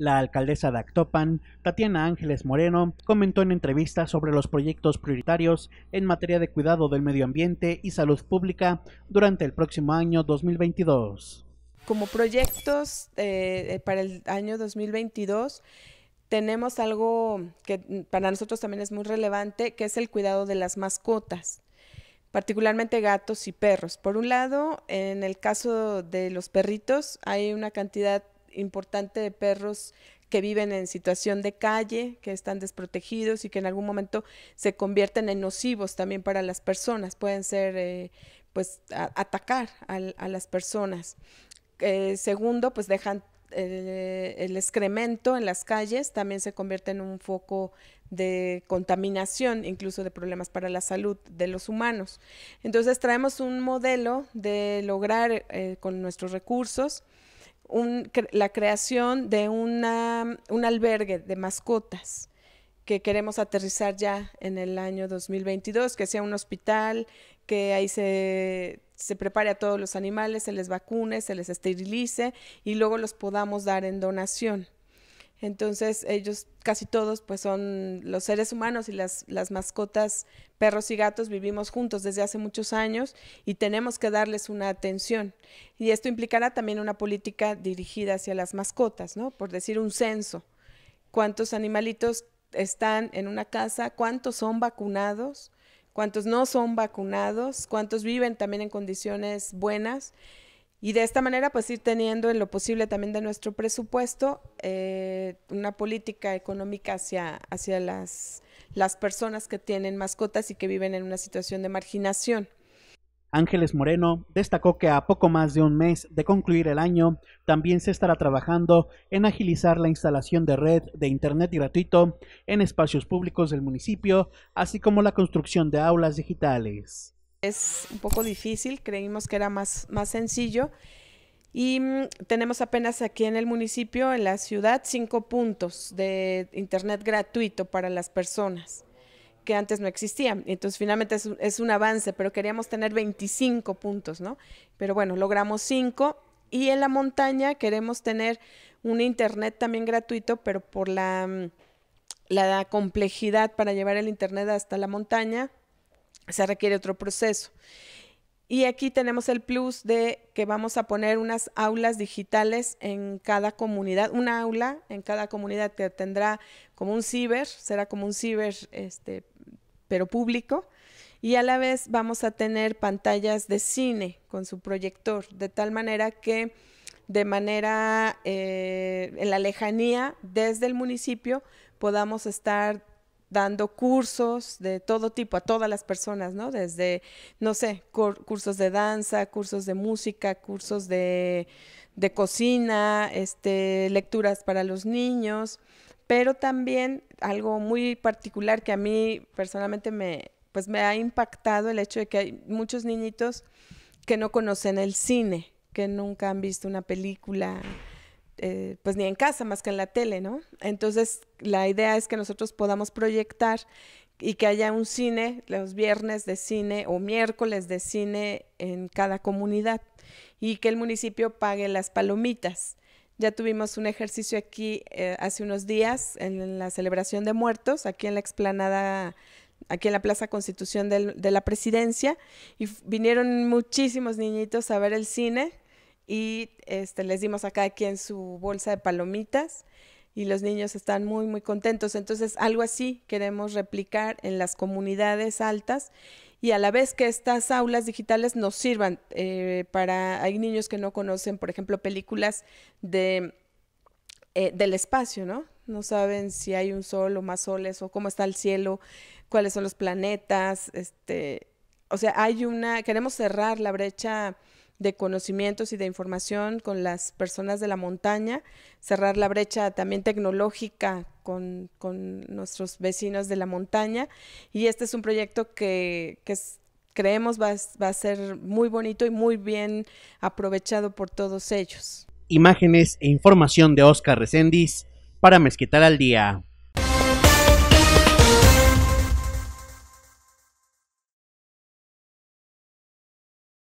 La alcaldesa de Actopan, Tatiana Ángeles Moreno, comentó en entrevista sobre los proyectos prioritarios en materia de cuidado del medio ambiente y salud pública durante el próximo año 2022. Como proyectos eh, eh, para el año 2022, tenemos algo que para nosotros también es muy relevante, que es el cuidado de las mascotas, particularmente gatos y perros. Por un lado, en el caso de los perritos, hay una cantidad importante de perros que viven en situación de calle, que están desprotegidos y que en algún momento se convierten en nocivos también para las personas, pueden ser, eh, pues, atacar a, las personas. Eh, segundo, pues dejan eh, el excremento en las calles, también se convierte en un foco de contaminación, incluso de problemas para la salud de los humanos. Entonces traemos un modelo de lograr con nuestros recursos la creación de un albergue de mascotas que queremos aterrizar ya en el año 2022, que sea un hospital, que ahí se prepare a todos los animales, se les vacune, se les esterilice y luego los podamos dar en donación. Entonces ellos casi todos pues son los seres humanos y las, mascotas, perros y gatos vivimos juntos desde hace muchos años y tenemos que darles una atención. Y esto implicará también una política dirigida hacia las mascotas, ¿no? Por decir un censo. ¿Cuántos animalitos están en una casa? ¿Cuántos son vacunados? ¿Cuántos no son vacunados? ¿Cuántos viven también en condiciones buenas? Y de esta manera, pues ir teniendo en lo posible también de nuestro presupuesto eh, una política económica hacia, hacia las, las personas que tienen mascotas y que viven en una situación de marginación. Ángeles Moreno destacó que a poco más de un mes de concluir el año, también se estará trabajando en agilizar la instalación de red de Internet gratuito en espacios públicos del municipio, así como la construcción de aulas digitales es un poco difícil, creímos que era más, más sencillo. Y mm, tenemos apenas aquí en el municipio, en la ciudad, cinco puntos de internet gratuito para las personas que antes no existían. Entonces, finalmente es un, avance, pero queríamos tener 25 puntos, ¿no? Pero bueno, logramos cinco y en la montaña queremos tener un internet también gratuito, pero por la, mm, la complejidad para llevar el internet hasta la montaña, se requiere otro proceso. Y aquí tenemos el plus de que vamos a poner unas aulas digitales en cada comunidad, una aula en cada comunidad que tendrá como un ciber, será como un ciber, este, pero público. Y a la vez vamos a tener pantallas de cine con su proyector, de tal manera que de manera eh, en la lejanía desde el municipio podamos estar dando cursos de todo tipo a todas las personas, ¿no? Desde, no sé, cursos de danza, cursos de música, cursos de, de cocina, este, lecturas para los niños, pero también algo muy particular que a mí personalmente me, pues me ha impactado el hecho de que hay muchos niñitos que no conocen el cine, que nunca han visto una película, eh, pues ni en casa más que en la tele, ¿no? Entonces la idea es que nosotros podamos proyectar y que haya un cine los viernes de cine o miércoles de cine en cada comunidad y que el municipio pague las palomitas. Ya tuvimos un ejercicio aquí eh, hace unos días en la celebración de muertos, aquí en la explanada, aquí en la Plaza Constitución de la Presidencia, y vinieron muchísimos niñitos a ver el cine y este, les dimos acá aquí en su bolsa de palomitas y los niños están muy, muy contentos. Entonces, algo así queremos replicar en las comunidades altas y a la vez que estas aulas digitales nos sirvan eh, para, hay niños que no conocen, por ejemplo, películas de, eh, del espacio, ¿no? No saben si hay un sol o más soles o cómo está el cielo, cuáles son los planetas, este, o sea, hay una, queremos cerrar la brecha de conocimientos y de información con las personas de la montaña, cerrar la brecha también tecnológica con, nuestros vecinos de la montaña. Y este es un proyecto que, creemos va, va a ser muy bonito y muy bien aprovechado por todos ellos. Imágenes e información de Oscar Recendis para Mezquital al Día.